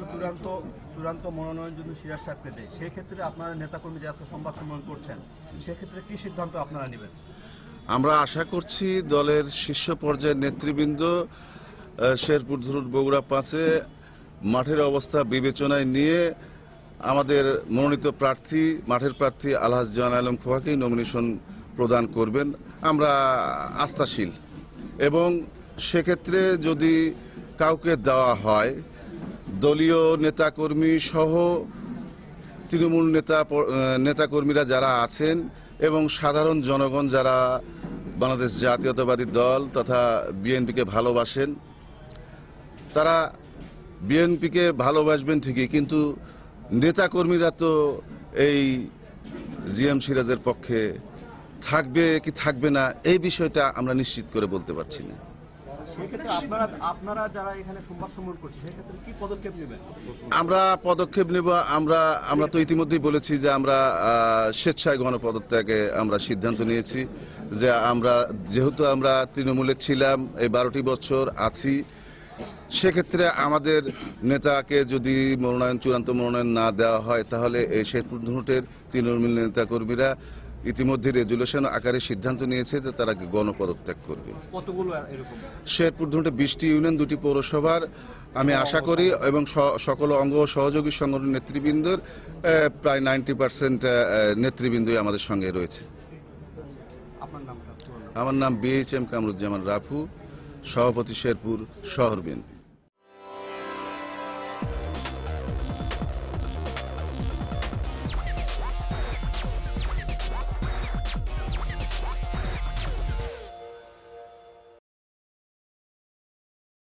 কিন্তু চূড়ান্ত চূড়ান্ত মনোনয়ন যদি সিরাজ সাহেবকে দেয় সেক্ষেত্রে আপনারা নেতাকর্মী যে এত সংবাদ সম্মেলন করছেন সেক্ষেত্রে কি সিদ্ধান্ত আপনারা নেবেন আমরা আশা করছি দলের শীর্ষ পর্যায়ের নেতৃবৃন্দ শেরপুর ধরুন বগুড়া পাঁচে মাঠের অবস্থা বিবেচনায় নিয়ে আমাদের মনোনীত প্রার্থী মাঠের প্রার্থী আলহাজ জাহান আলম খোয়াকেই নমিনেশন প্রদান করবেন আমরা আস্থাশীল এবং সেক্ষেত্রে যদি কাউকে দেওয়া হয় দলীয় নেতাকর্মী সহ তৃণমূল নেতা নেতাকর্মীরা যারা আছেন এবং সাধারণ জনগণ যারা বাংলাদেশ জাতীয়তাবাদী দল তথা বিএনপিকে ভালোবাসেন তারা বিএনপিকে ভালোবাসবেন ঠিকই কিন্তু নেতাকর্মীরা তো এই জিএম সিরাজের পক্ষে থাকবে কি থাকবে না এই বিষয়টা আমরা নিশ্চিত করে বলতে পারছি না আমরা পদক্ষেপ নেব আমরা আমরা তো ইতিমধ্যেই বলেছি যে আমরা স্বেচ্ছায় গণপদত্যাগে আমরা সিদ্ধান্ত নিয়েছি যে আমরা যেহেতু আমরা তৃণমূলে ছিলাম এই বারোটি বছর আছি সেক্ষেত্রে আমাদের নেতাকে যদি মনোনয়ন চূড়ান্ত মনোনয়ন না দেওয়া হয় তাহলে এই শেরপুর ধুটের তৃণমূল নেতাকর্মীরা ইতিমধ্যে রেজুলেশন আকারে সিদ্ধান্ত নিয়েছে যে তারা গণপদত্যাগ করবে শেরপুর ধরনের বিশটি ইউনিয়ন দুটি পৌরসভার আমি আশা করি এবং সকল অঙ্গ সহযোগী সংগঠন নেতৃবৃন্দর প্রায় নাইনটি পার্সেন্ট নেতৃবৃন্দই আমাদের সঙ্গে রয়েছে আমার নাম বিএইচএম এম কামরুজ্জামান রাফু সভাপতি শেরপুর শহর বিএনপি